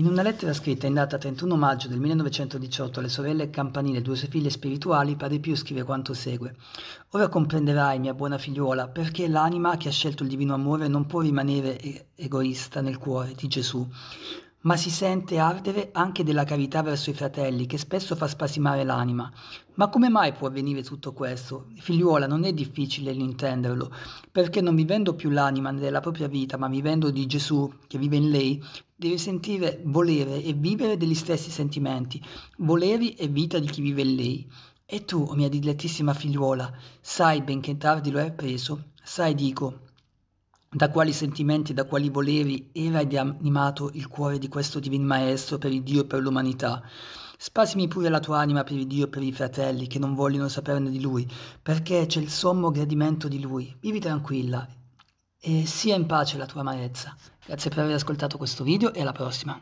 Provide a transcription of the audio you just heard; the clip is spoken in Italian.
In una lettera scritta in data 31 maggio del 1918 alle sorelle Campanile, due sue figlie spirituali, Padre Pio scrive quanto segue. Ora comprenderai, mia buona figliuola, perché l'anima che ha scelto il divino amore non può rimanere egoista nel cuore di Gesù ma si sente ardere anche della carità verso i fratelli, che spesso fa spasimare l'anima. Ma come mai può avvenire tutto questo? Figliuola, non è difficile l'intenderlo, perché non vivendo più l'anima della propria vita, ma vivendo di Gesù che vive in lei, deve sentire, volere e vivere degli stessi sentimenti, voleri e vita di chi vive in lei. E tu, mia dilettissima figliuola, sai, benché tardi lo hai preso, sai, dico, da quali sentimenti, da quali volevi era ed è animato il cuore di questo Divin Maestro per il Dio e per l'umanità. Spasimi pure la tua anima per il Dio e per i fratelli che non vogliono saperne di Lui, perché c'è il sommo gradimento di Lui. Vivi tranquilla e sia in pace la tua amarezza. Grazie per aver ascoltato questo video e alla prossima.